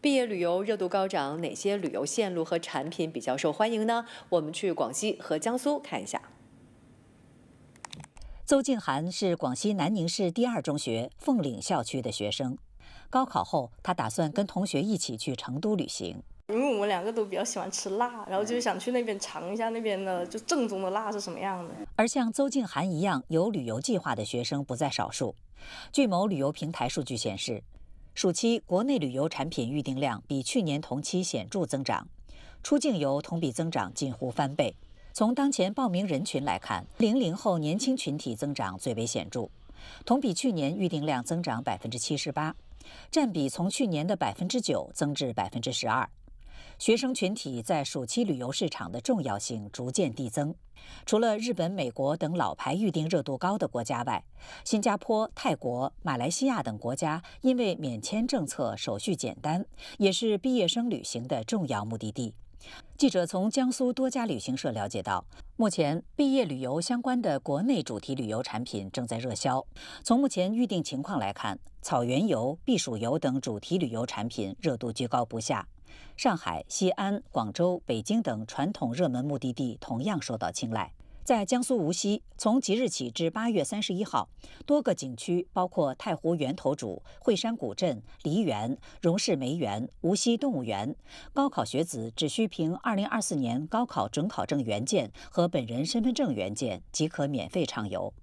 毕业旅游热度高涨，哪些旅游线路和产品比较受欢迎呢？我们去广西和江苏看一下。邹静涵是广西南宁市第二中学凤岭校区的学生，高考后他打算跟同学一起去成都旅行。因为我们两个都比较喜欢吃辣，然后就是想去那边尝一下那边的就正宗的辣是什么样的。而像邹静涵一样有旅游计划的学生不在少数。据某旅游平台数据显示。暑期国内旅游产品预订量比去年同期显著增长，出境游同比增长近乎翻倍。从当前报名人群来看，零零后年轻群体增长最为显著，同比去年预订量增长百分之七十八，占比从去年的百分之九增至百分之十二。学生群体在暑期旅游市场的重要性逐渐递增。除了日本、美国等老牌预订热度高的国家外，新加坡、泰国、马来西亚等国家因为免签政策、手续简单，也是毕业生旅行的重要目的地。记者从江苏多家旅行社了解到，目前毕业旅游相关的国内主题旅游产品正在热销。从目前预订情况来看，草原游、避暑游等主题旅游产品热度居高不下。上海、西安、广州、北京等传统热门目的地同样受到青睐。在江苏无锡，从即日起至八月三十一号，多个景区包括太湖源头渚、惠山古镇、梨园、荣氏梅园、无锡动物园，高考学子只需凭二零二四年高考准考证原件和本人身份证原件即可免费畅游。